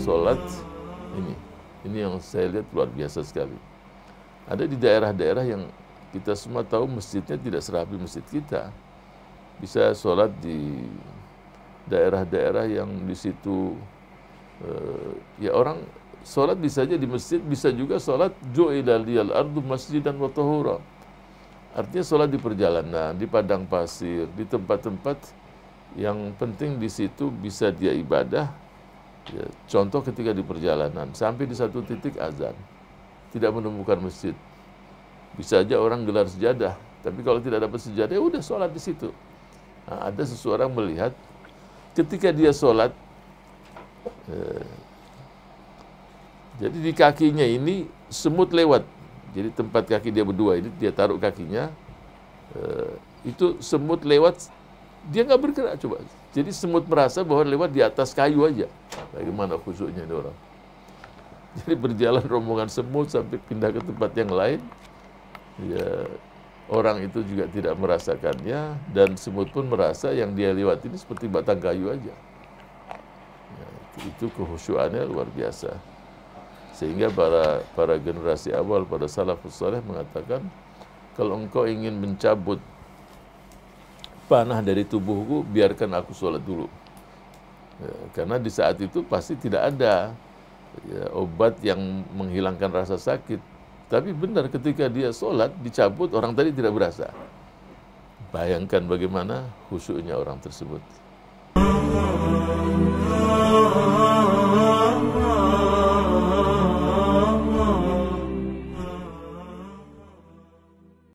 solat sholat ini. Ini yang saya lihat luar biasa sekali. Ada di daerah-daerah yang kita semua tahu masjidnya tidak serapi masjid kita. Bisa sholat di daerah-daerah yang di situ eh, ya orang sholat bisa aja di masjid, bisa juga sholat jo'ilaliyal ardu masjid dan watohura. Artinya sholat di perjalanan, di padang pasir, di tempat-tempat yang penting di situ bisa dia ibadah Ya, contoh ketika di perjalanan, sampai di satu titik azan, tidak menemukan masjid. Bisa aja orang gelar sejadah, tapi kalau tidak dapat sejadah, ya udah sholat di situ. Nah, ada seseorang melihat ketika dia sholat, eh, jadi di kakinya ini semut lewat. Jadi tempat kaki dia berdua ini dia taruh kakinya, eh, itu semut lewat, dia nggak bergerak coba. Jadi semut merasa bahwa lewat di atas kayu aja. Bagaimana khusyuknya ini orang? Jadi berjalan rombongan semut sampai pindah ke tempat yang lain. Ya, orang itu juga tidak merasakannya dan semut pun merasa yang dia lewati ini seperti batang kayu aja. Ya, itu, itu kehusuannya luar biasa. Sehingga para para generasi awal pada salafus saleh mengatakan kalau engkau ingin mencabut panah dari tubuhku biarkan aku sholat dulu Ya, karena di saat itu pasti tidak ada ya, obat yang menghilangkan rasa sakit. Tapi benar ketika dia sholat dicabut orang tadi tidak berasa. Bayangkan bagaimana khusyuknya orang tersebut.